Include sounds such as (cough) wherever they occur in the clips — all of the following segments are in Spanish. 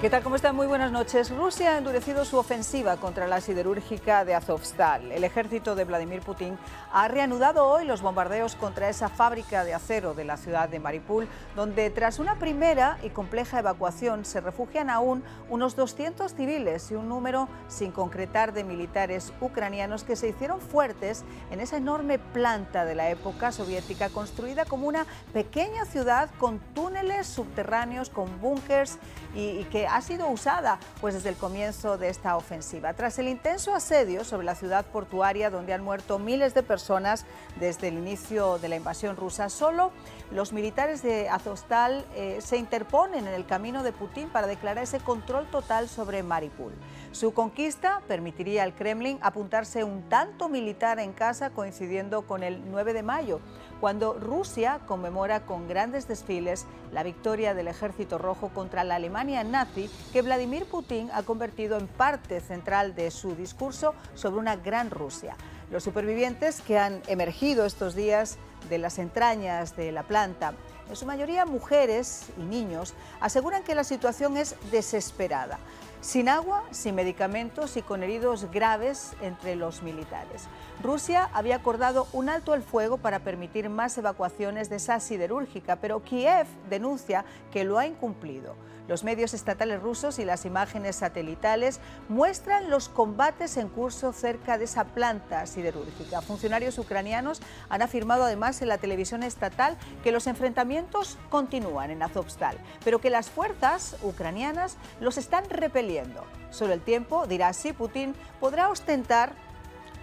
¿Qué tal? ¿Cómo están? Muy buenas noches. Rusia ha endurecido su ofensiva contra la siderúrgica de Azovstal. El ejército de Vladimir Putin ha reanudado hoy los bombardeos contra esa fábrica de acero de la ciudad de Maripul, donde tras una primera y compleja evacuación se refugian aún unos 200 civiles y un número sin concretar de militares ucranianos que se hicieron fuertes en esa enorme planta de la época soviética construida como una pequeña ciudad con túneles subterráneos, con búnkers y, y que ha sido usada pues desde el comienzo de esta ofensiva. Tras el intenso asedio sobre la ciudad portuaria donde han muerto miles de personas desde el inicio de la invasión rusa, solo los militares de Azostal eh, se interponen en el camino de Putin para declarar ese control total sobre Mariupol. Su conquista permitiría al Kremlin apuntarse un tanto militar en casa coincidiendo con el 9 de mayo, cuando Rusia conmemora con grandes desfiles la victoria del Ejército Rojo contra la Alemania nazi que Vladimir Putin ha convertido en parte central de su discurso sobre una gran Rusia. Los supervivientes que han emergido estos días de las entrañas de la planta, en su mayoría mujeres y niños, aseguran que la situación es desesperada sin agua, sin medicamentos y con heridos graves entre los militares. Rusia había acordado un alto al fuego para permitir más evacuaciones de esa siderúrgica, pero Kiev denuncia que lo ha incumplido. Los medios estatales rusos y las imágenes satelitales muestran los combates en curso cerca de esa planta siderúrgica. Funcionarios ucranianos han afirmado además en la televisión estatal que los enfrentamientos continúan en Azovstal, pero que las fuerzas ucranianas los están repeliendo. Solo el tiempo dirá si Putin podrá ostentar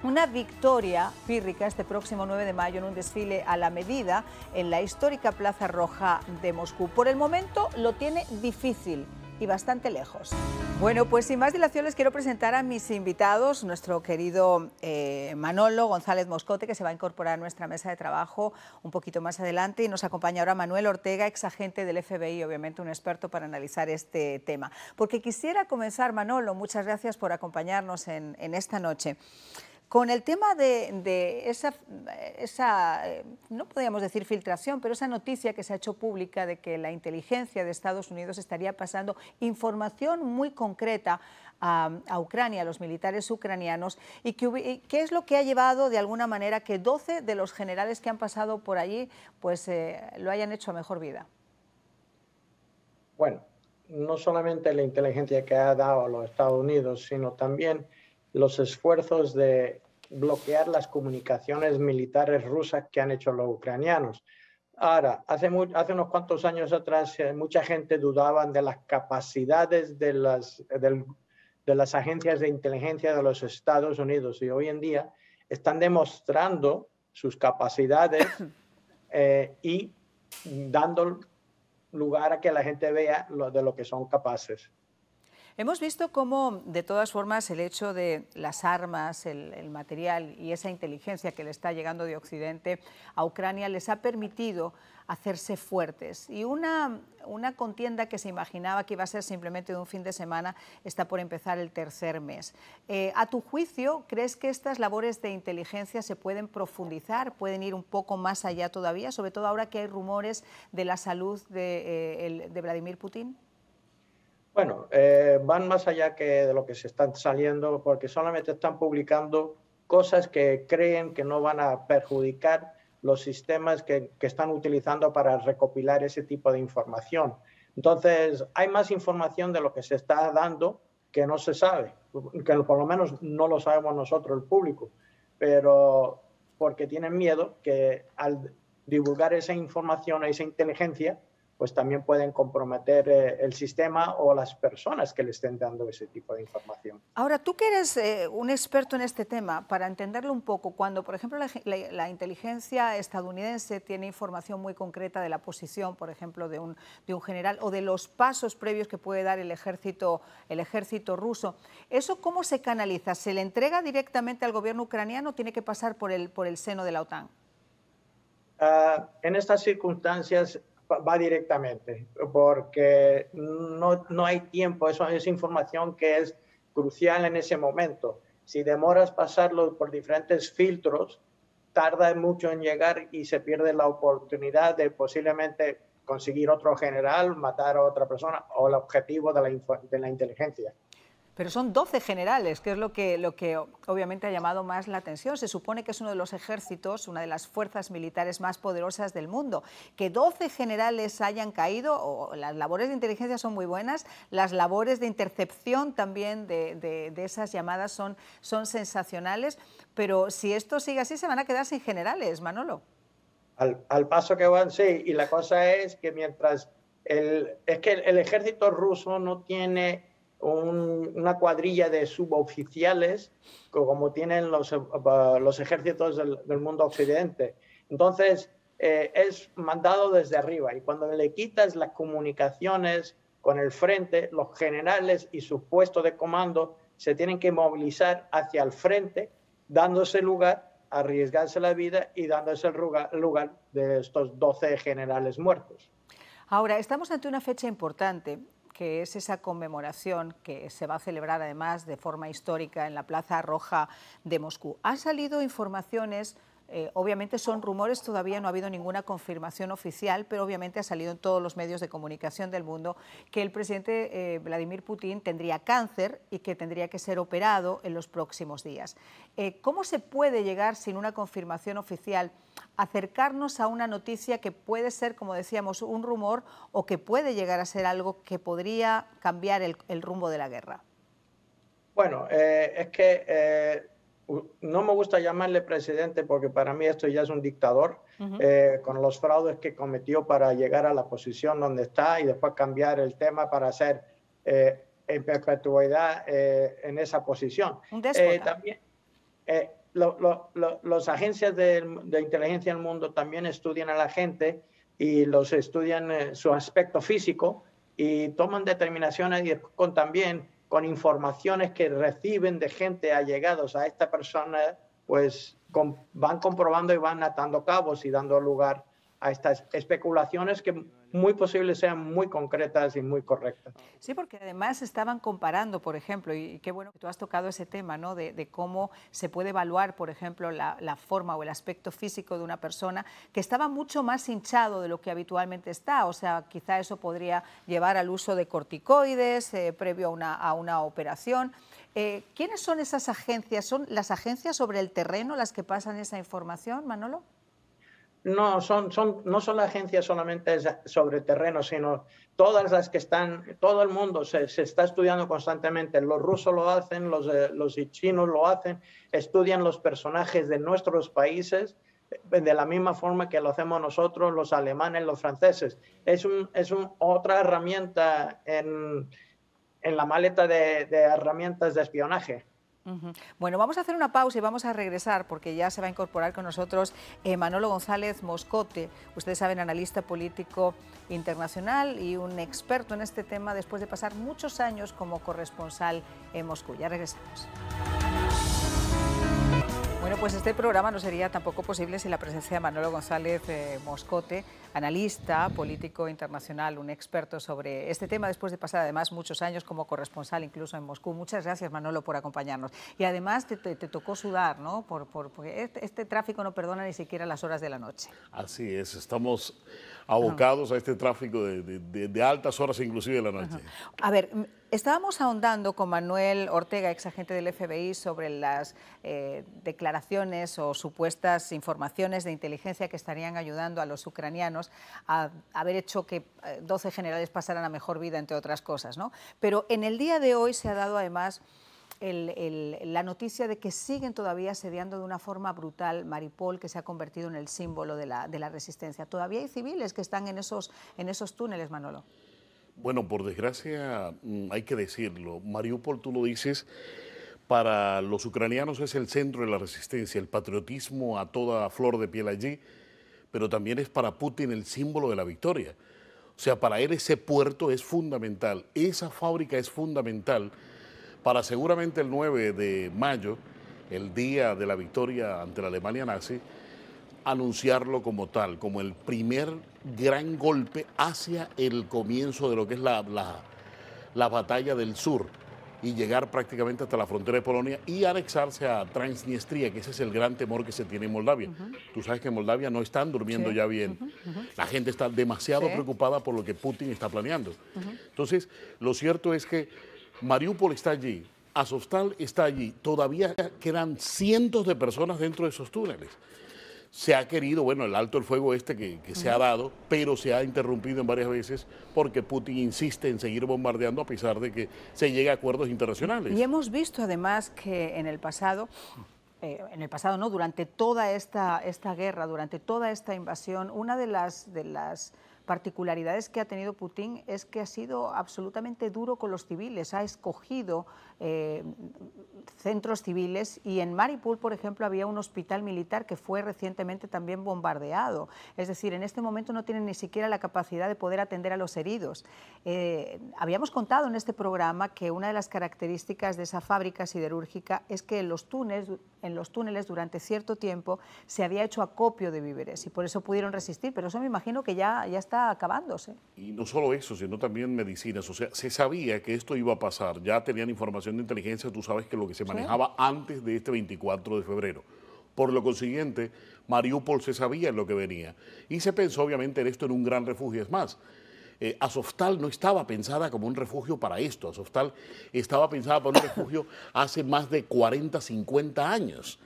una victoria pírrica este próximo 9 de mayo en un desfile a la medida en la histórica Plaza Roja de Moscú. Por el momento lo tiene difícil y bastante lejos. Bueno, pues sin más dilación les quiero presentar a mis invitados, nuestro querido eh, Manolo González Moscote, que se va a incorporar a nuestra mesa de trabajo un poquito más adelante, y nos acompaña ahora Manuel Ortega, exagente del FBI, obviamente un experto para analizar este tema. Porque quisiera comenzar, Manolo, muchas gracias por acompañarnos en esta noche. Con el tema de, esa, eh, no podríamos decir filtración, pero esa noticia que se ha hecho pública de que la inteligencia de Estados Unidos estaría pasando información muy concreta a, Ucrania, a los militares ucranianos, y que, es lo que ha llevado de alguna manera que 12 de los generales que han pasado por allí pues eh, lo hayan hecho a mejor vida. Bueno, no solamente la inteligencia que ha dado a los Estados Unidos, sino también los esfuerzos de bloquear las comunicaciones militares rusas que han hecho los ucranianos. Ahora, hace, hace unos cuantos años atrás, eh, mucha gente dudaba de las capacidades de las, de, las agencias de inteligencia de los Estados Unidos y hoy en día están demostrando sus capacidades (coughs) eh, y dando lugar a que la gente vea de lo que son capaces. Hemos visto cómo, de todas formas, el hecho de las armas, el, material y esa inteligencia que le está llegando de Occidente a Ucrania les ha permitido hacerse fuertes. Y una, una contienda que se imaginaba que iba a ser simplemente de un fin de semana está por empezar el tercer mes. Eh, a tu juicio, ¿crees que estas labores de inteligencia se pueden profundizar, pueden ir un poco más allá todavía, sobre todo ahora que hay rumores de la salud de eh, Vladimir Putin? Bueno, eh, van más allá de lo que se están saliendo, porque solamente están publicando cosas que creen que no van a perjudicar los sistemas que están utilizando para recopilar ese tipo de información. Entonces, hay más información de lo que se está dando que no se sabe, que por lo menos no lo sabemos nosotros, el público, pero porque tienen miedo que al divulgar esa información, esa inteligencia, pues también pueden comprometer eh, el sistema o las personas que le estén dando ese tipo de información. Ahora, tú que eres eh, un experto en este tema, para entenderlo un poco, cuando, por ejemplo, la, inteligencia estadounidense tiene información muy concreta de la posición, por ejemplo, de un, de un general o de los pasos previos que puede dar el ejército, el ejército ruso, ¿eso cómo se canaliza? ¿Se le entrega directamente al gobierno ucraniano o tiene que pasar por el, por el seno de la OTAN? Ah, en estas circunstancias va directamente, porque no, no hay tiempo, eso es información que es crucial en ese momento. Si demoras pasarlo por diferentes filtros, tarda mucho en llegar y se pierde la oportunidad de posiblemente conseguir otro general, matar a otra persona o el objetivo de la, de la inteligencia. Pero son 12 generales, que es lo que, lo que obviamente ha llamado más la atención. Se supone que es uno de los ejércitos, una de las fuerzas militares más poderosas del mundo. Que 12 generales hayan caído, o las labores de inteligencia son muy buenas, las labores de intercepción también de, esas llamadas son, son sensacionales, pero si esto sigue así se van a quedar sin generales, Manolo. Al, al paso que van, sí, y la cosa es que mientras el, es que el ejército ruso no tiene una cuadrilla de suboficiales como tienen los, eh, ejércitos del, mundo occidente. Entonces, eh, es mandado desde arriba y cuando le quitas las comunicaciones con el frente, los generales y su puesto de comando se tienen que movilizar hacia el frente, dándose lugar, arriesgarse la vida y dándose el lugar, lugar de estos 12 generales muertos. Ahora, estamos ante una fecha importante que es esa conmemoración que se va a celebrar además de forma histórica en la Plaza Roja de Moscú. ¿Ha salido informaciones eh, obviamente son rumores, todavía no ha habido ninguna confirmación oficial, pero obviamente ha salido en todos los medios de comunicación del mundo que el presidente eh, Vladimir Putin tendría cáncer y que tendría que ser operado en los próximos días. Eh, ¿Cómo se puede llegar sin una confirmación oficial, acercarnos a una noticia que puede ser, como decíamos, un rumor o que puede llegar a ser algo que podría cambiar el, el rumbo de la guerra? Bueno, es que no me gusta llamarle presidente porque para mí esto ya es un dictador, eh, con los fraudes que cometió para llegar a la posición donde está y después cambiar el tema para hacer eh, en perpetuidad eh, en esa posición. Un también, las los agencias de, de, inteligencia del mundo también estudian a la gente y los estudian su aspecto físico y toman determinaciones y con también con informaciones que reciben de gente allegados a esta persona, pues van comprobando y van atando cabos y dando lugar a estas especulaciones que muy posible sean muy concretas y muy correctas. Sí, porque además estaban comparando, por ejemplo, y qué bueno que tú has tocado ese tema, ¿no? De, cómo se puede evaluar, por ejemplo, la, forma o el aspecto físico de una persona que estaba mucho más hinchado de lo que habitualmente está. O sea, quizá eso podría llevar al uso de corticoides eh, previo a una, operación. Eh, ¿Quiénes son esas agencias? ¿Son las agencias sobre el terreno las que pasan esa información, Manolo? no son, no son agencias solamente sobre terreno, sino todas las que están, todo el mundo se, está estudiando constantemente. Los rusos lo hacen, eh, los, chinos lo hacen, estudian los personajes de nuestros países eh, de la misma forma que lo hacemos nosotros, los alemanes, los franceses. Es, un, es otra herramienta en, la maleta de, de herramientas de espionaje. Bueno, vamos a hacer una pausa y vamos a regresar porque ya se va a incorporar con nosotros eh, Manolo González Moscote, ustedes saben, analista político internacional y un experto en este tema después de pasar muchos años como corresponsal en Moscú. Ya regresamos. Bueno, pues este programa no sería tampoco posible sin la presencia de Manolo González eh, Moscote, analista político internacional, un experto sobre este tema, después de pasar además muchos años como corresponsal incluso en Moscú. Muchas gracias, Manolo, por acompañarnos. Y además te, tocó sudar, ¿no? Por, porque este, este, tráfico no perdona ni siquiera las horas de la noche. Así es, estamos abocados a este tráfico de, altas horas inclusive de la noche. A ver, estábamos ahondando con Manuel Ortega, ex agente del FBI, sobre las eh, declaraciones o supuestas informaciones de inteligencia que estarían ayudando a los ucranianos a haber hecho que 12 eh, generales pasaran a mejor vida, entre otras cosas. ¿no? Pero en el día de hoy se ha dado además... la noticia de que siguen todavía asediando de una forma brutal Maripol, que se ha convertido en el símbolo de la, resistencia. Todavía hay civiles que están en esos, en esos túneles, Manolo. Bueno, por desgracia, mm, hay que decirlo, Mariupol, tú lo dices, para los ucranianos es el centro de la resistencia, el patriotismo a toda flor de piel allí pero también es para Putin el símbolo de la victoria. O sea, para él ese puerto es fundamental, esa fábrica es fundamental para seguramente el 9 de mayo, el día de la victoria ante la Alemania nazi, anunciarlo como tal, como el primer gran golpe hacia el comienzo de lo que es la, la, batalla del sur y llegar prácticamente hasta la frontera de Polonia y anexarse a Transnistria, que ese es el gran temor que se tiene en Moldavia. Tú sabes que en Moldavia no están durmiendo ya bien. La gente está demasiado preocupada por lo que Putin está planeando. Entonces, lo cierto es que Mariupol está allí, Azovstal está allí, todavía quedan cientos de personas dentro de esos túneles se ha querido, bueno, el alto el fuego este que, se ha dado, pero se ha interrumpido en varias veces porque Putin insiste en seguir bombardeando a pesar de que se llegue a acuerdos internacionales. Y hemos visto además que en el pasado eh, en el pasado, ¿no? durante toda esta, esta guerra, durante toda esta invasión, una de las, de las particularidades que ha tenido Putin es que ha sido absolutamente duro con los civiles, ha escogido eh, centros civiles y en Maripul, por ejemplo, había un hospital militar que fue recientemente también bombardeado. Es decir, en este momento no tienen ni siquiera la capacidad de poder atender a los heridos. Eh, habíamos contado en este programa que una de las características de esa fábrica siderúrgica es que en los túneles, en los túneles durante cierto tiempo se había hecho acopio de víveres y por eso pudieron resistir, pero eso me imagino que ya, ya está acabándose. Y no solo eso, sino también medicinas. O sea, se sabía que esto iba a pasar, ya tenían información de inteligencia, tú sabes que lo que se manejaba antes de este 24 de febrero. Por lo consiguiente, Mariupol se sabía en lo que venía. Y se pensó, obviamente, en esto en un gran refugio. Es más, eh, no estaba pensada como un refugio para esto. Azoftal estaba pensada para un refugio (coughs) hace más de 40, 50 años.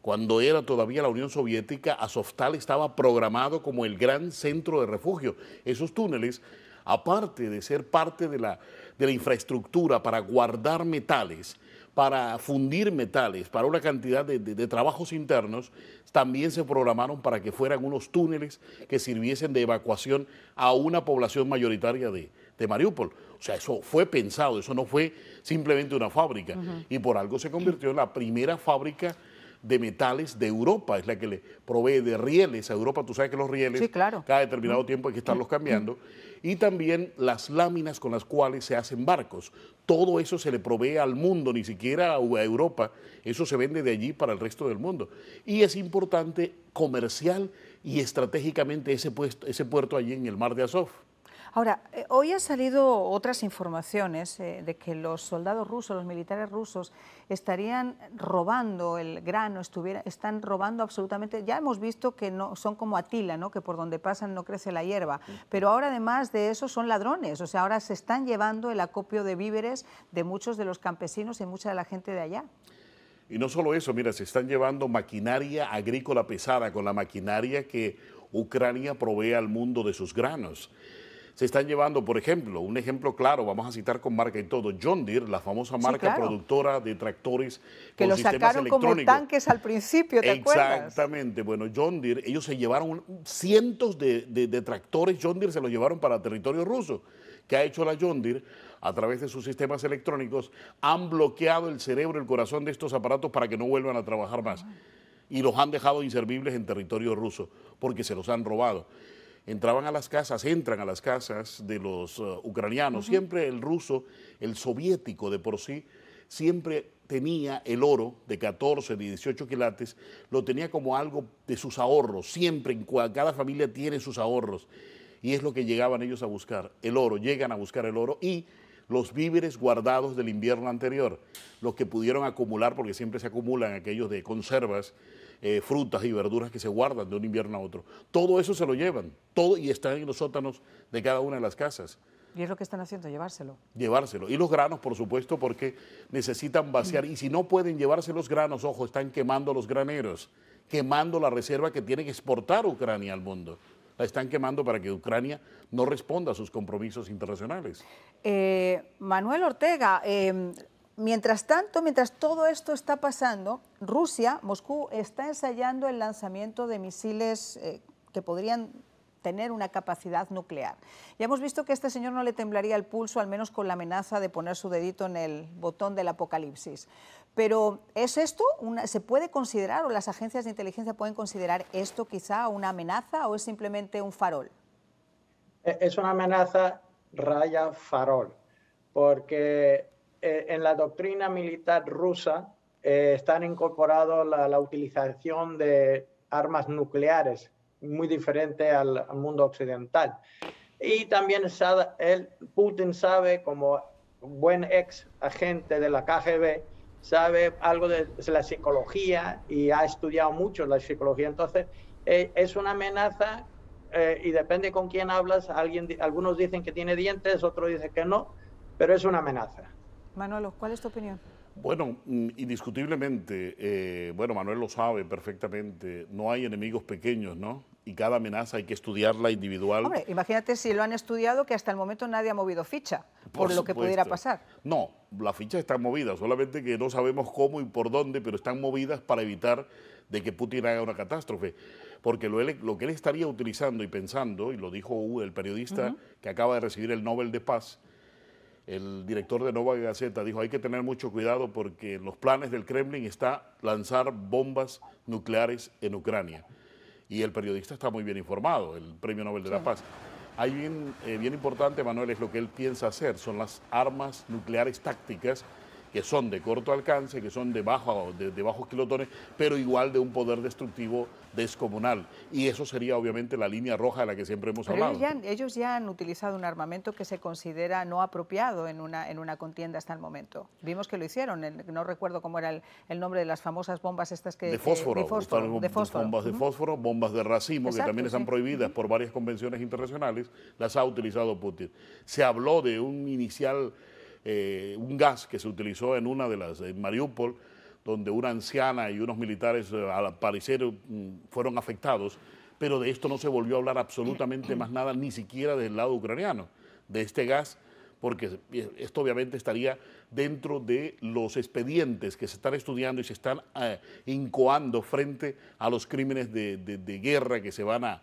Cuando era todavía la Unión Soviética, Azoftal estaba programado como el gran centro de refugio. Esos túneles aparte de ser parte de la, infraestructura para guardar metales, para fundir metales, para una cantidad de, trabajos internos, también se programaron para que fueran unos túneles que sirviesen de evacuación a una población mayoritaria de, de Mariupol. O sea, eso fue pensado, eso no fue simplemente una fábrica. Y por algo se convirtió en la primera fábrica de metales de Europa, es la que le provee de rieles a Europa, tú sabes que los rieles, cada determinado tiempo hay que estarlos mm. cambiando, y también las láminas con las cuales se hacen barcos. Todo eso se le provee al mundo, ni siquiera a Europa, eso se vende de allí para el resto del mundo. Y es importante comercial y estratégicamente ese, puesto, ese puerto allí en el mar de Azov. Ahora, eh, hoy ha salido otras informaciones eh, de que los soldados rusos, los militares rusos, estarían robando el grano, estuviera, están robando absolutamente. Ya hemos visto que no son como Atila, ¿no? que por donde pasan no crece la hierba. Pero ahora, además de eso, son ladrones. O sea, ahora se están llevando el acopio de víveres de muchos de los campesinos y mucha de la gente de allá. Y no solo eso, mira, se están llevando maquinaria agrícola pesada con la maquinaria que Ucrania provee al mundo de sus granos se están llevando, por ejemplo, un ejemplo claro, vamos a citar con marca y todo, John Deere, la famosa marca productora de tractores que con sacaron como tanques al principio, ¿te Exactamente, bueno, John Deere, ellos se llevaron cientos de, tractores, John Deere se los llevaron para territorio ruso. que ha hecho la John Deere? a través de sus sistemas electrónicos, han bloqueado el cerebro, el corazón de estos aparatos para que no vuelvan a trabajar más. Ah. Y los han dejado inservibles en territorio ruso porque se los han robado entraban a las casas, entran a las casas de los eh, ucranianos. Siempre el ruso, el soviético de por sí, siempre tenía el oro de 14, 18 quilates, lo tenía como algo de sus ahorros. Siempre, en cada familia tiene sus ahorros. Y es lo que llegaban ellos a buscar, el oro. Llegan a buscar el oro y los víveres guardados del invierno anterior, los que pudieron acumular, porque siempre se acumulan aquellos de conservas, eh, frutas y verduras que se guardan de un invierno a otro. Todo eso se lo llevan, todo y están en los sótanos de cada una de las casas. Y es lo que están haciendo, llevárselo. Llevárselo. Y los granos, por supuesto, porque necesitan vaciar. Y si no pueden llevarse los granos, ojo, están quemando los graneros, quemando la reserva que tiene que exportar Ucrania al mundo. La están quemando para que Ucrania no responda a sus compromisos internacionales. Eh, Manuel Ortega, em, Mientras tanto, mientras todo esto está pasando, Rusia, Moscú, está ensayando el lanzamiento de misiles eh, que podrían tener una capacidad nuclear. Ya hemos visto que este señor no le temblaría el pulso, al menos con la amenaza de poner su dedito en el botón del apocalipsis. Pero ¿es esto? ¿Se puede considerar o las agencias de inteligencia pueden considerar esto quizá una amenaza o es simplemente un farol? E, es una amenaza raya farol, porque eh, en la doctrina militar rusa eh, están incorporados la, utilización de armas nucleares, muy diferente al, mundo occidental. Y también Putin sabe, como buen ex agente de la KGB, sabe algo de, la psicología y ha estudiado mucho la psicología. Entonces, eh, es una amenaza y depende con quién hablas. Alguien, algunos dicen que tiene dientes, otros dicen que no, pero es una amenaza. Manuel, ¿cuál es tu opinión? Bueno, mm, indiscutiblemente, eh, bueno, Manuel lo sabe perfectamente, no hay enemigos pequeños, ¿no? Y cada amenaza hay que estudiarla individual. Hombre, imagínate si lo han estudiado que hasta el momento nadie ha movido ficha por, lo que pudiera pasar. No, las fichas están movidas, solamente que no sabemos cómo y por dónde, pero están movidas para evitar de que Putin haga una catástrofe. Porque lo, que él estaría utilizando y pensando, y lo dijo el periodista que acaba de recibir el Nobel de Paz, el director de Nova Gazeta dijo, hay que tener mucho cuidado porque los planes del Kremlin está lanzar bombas nucleares en Ucrania. Y el periodista está muy bien informado, el Premio Nobel de la Paz. Hay eh, bien importante, Manuel, es lo que él piensa hacer, son las armas nucleares tácticas que son de corto alcance, que son de, bajo, de, bajos kilotones, pero igual de un poder destructivo descomunal. Y eso sería obviamente la línea roja de la que siempre hemos hablado. Ellos ya, ellos ya, han utilizado un armamento que se considera no apropiado en una, en una contienda hasta el momento. Vimos que lo hicieron, no recuerdo cómo era el, nombre de las famosas bombas estas que... De fósforo, bombas de fósforo, bombas de racimo, que también están prohibidas por varias convenciones internacionales, las ha utilizado Putin. Se habló de un inicial eh, un gas que se utilizó en una de las, Mariupol, donde una anciana y unos militares eh, al parecer mm, fueron afectados, pero de esto no se volvió a hablar absolutamente más nada, ni siquiera del lado ucraniano, de este gas, porque eh, esto obviamente estaría dentro de los expedientes que se están estudiando y se están incoando frente a los crímenes de, guerra que se van a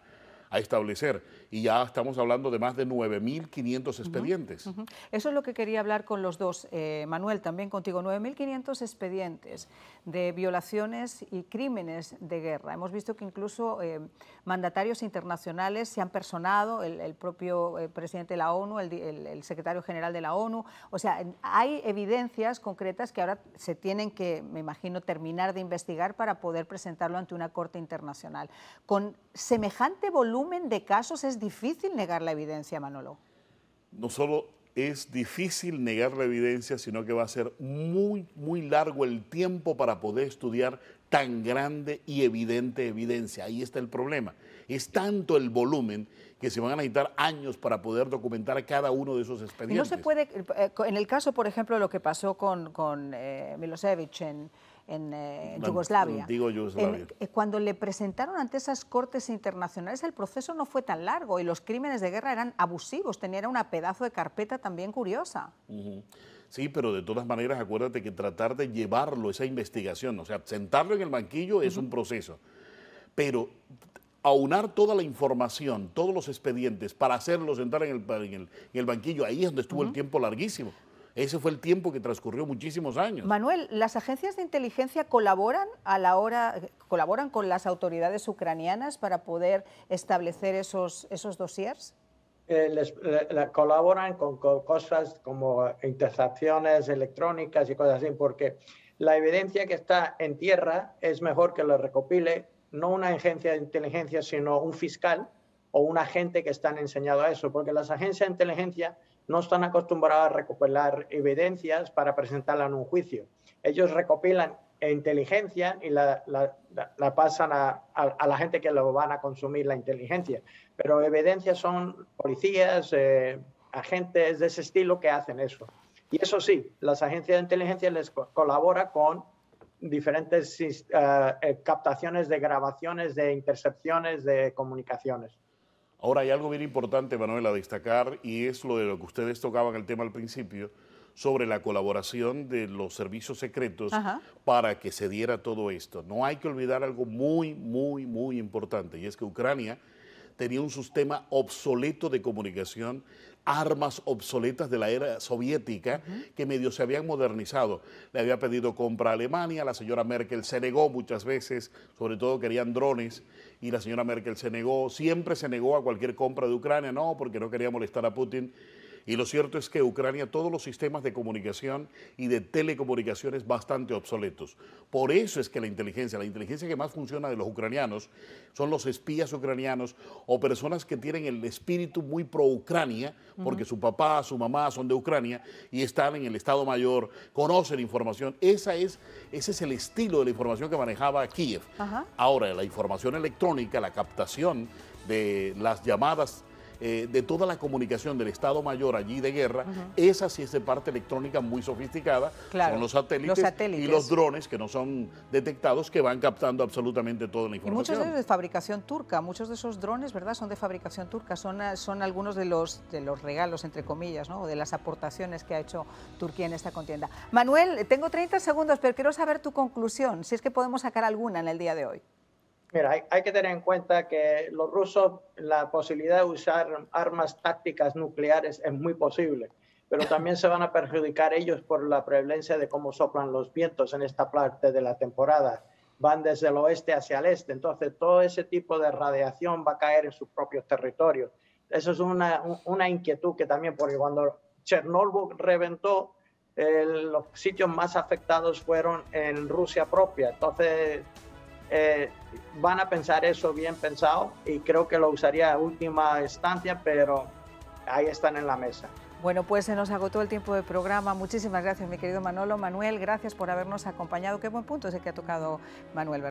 establecer y ya estamos hablando de más de 9.500 expedientes. Eso es lo que quería hablar con los dos. Eh, Manuel, también contigo, 9.500 expedientes de violaciones y crímenes de guerra. Hemos visto que incluso eh, mandatarios internacionales se han personado, el, propio eh, presidente de la ONU, el, el, secretario general de la ONU. O sea, hay evidencias concretas que ahora se tienen que, me imagino, terminar de investigar para poder presentarlo ante una corte internacional. Con semejante volumen de casos es difícil negar la evidencia, Manolo. No solo es difícil negar la evidencia, sino que va a ser muy, muy largo el tiempo para poder estudiar tan grande y evidente evidencia. Ahí está el problema. Es tanto el volumen que se van a necesitar años para poder documentar cada uno de esos expedientes. No se puede, eh, en el caso, por ejemplo, de lo que pasó con, eh, Milosevic en, eh, en Yugoslavia. Eh, cuando le presentaron ante esas cortes internacionales, el proceso no fue tan largo y los crímenes de guerra eran abusivos, tenía una pedazo de carpeta también curiosa. Sí, pero de todas maneras, acuérdate que tratar de llevarlo, esa investigación, o sea, sentarlo en el banquillo es un proceso. Pero aunar toda la información, todos los expedientes, para hacerlo sentar en el, en el, banquillo, ahí es donde estuvo el tiempo larguísimo. Ese fue el tiempo que transcurrió muchísimos años. Manuel, ¿las agencias de inteligencia colaboran a la hora, colaboran con las autoridades ucranianas para poder establecer esos, esos dossiers? Eh, les, colaboran con, cosas como intercepciones electrónicas y cosas así, porque la evidencia que está en tierra es mejor que la recopile no una agencia de inteligencia, sino un fiscal o un agente que están enseñado a eso, porque las agencias de inteligencia no están acostumbrados a recopilar evidencias para presentarlas en un juicio. Ellos recopilan e inteligencia y la, pasan a, la gente que lo van a consumir la inteligencia. Pero evidencias son policías, eh, agentes de ese estilo que hacen eso. Y eso sí, las agencias de inteligencia les colabora con diferentes eh, eh, captaciones de grabaciones, de intercepciones, de comunicaciones. Ahora hay algo bien importante, Manuel, a destacar y es lo de lo que ustedes tocaban el tema al principio sobre la colaboración de los servicios secretos para que se diera todo esto. No hay que olvidar algo muy, muy, muy importante y es que Ucrania tenía un sistema obsoleto de comunicación, armas obsoletas de la era soviética que medio se habían modernizado. Le había pedido compra a Alemania, la señora Merkel se negó muchas veces, sobre todo querían drones, y la señora Merkel se negó, siempre se negó a cualquier compra de Ucrania, no, porque no quería molestar a Putin. Y lo cierto es que Ucrania, todos los sistemas de comunicación y de telecomunicaciones bastante obsoletos. Por eso es que la inteligencia, la inteligencia que más funciona de los ucranianos, son los espías ucranianos o personas que tienen el espíritu muy pro-Ucrania, porque su papá, su mamá son de Ucrania y están en el Estado Mayor, conocen información. Esa es, ese es el estilo de la información que manejaba Kiev. Ahora, la información electrónica, la captación de las llamadas eh, de toda la comunicación del Estado Mayor allí de guerra, esa sí es de parte electrónica muy sofisticada, claro, los satélites, y los drones que no son detectados que van captando absolutamente toda la información. Y muchos de fabricación turca, muchos de esos drones, ¿verdad?, son de fabricación turca, son, ah, son algunos de los, de los regalos, entre comillas, ¿no?, de las aportaciones que ha hecho Turquía en esta contienda. Manuel, tengo 30 segundos, pero quiero saber tu conclusión, si es que podemos sacar alguna en el día de hoy. Mira, hay, que tener en cuenta que los rusos, la posibilidad de usar armas tácticas nucleares es muy posible, pero también se van a perjudicar ellos por la prevalencia de cómo soplan los vientos en esta parte de la temporada. Van desde el oeste hacia el este, entonces todo ese tipo de radiación va a caer en sus propios territorios. Eso es una, una inquietud que también, porque cuando Chernóbil reventó, eh, los sitios más afectados fueron en Rusia propia. Entonces, eh, van a pensar eso bien pensado y creo que lo usaría a última estancia pero ahí están en la mesa. Bueno, pues se nos agotó el tiempo del programa. Muchísimas gracias, mi querido Manolo. Manuel, gracias por habernos acompañado. Qué buen punto es el que ha tocado Manuel.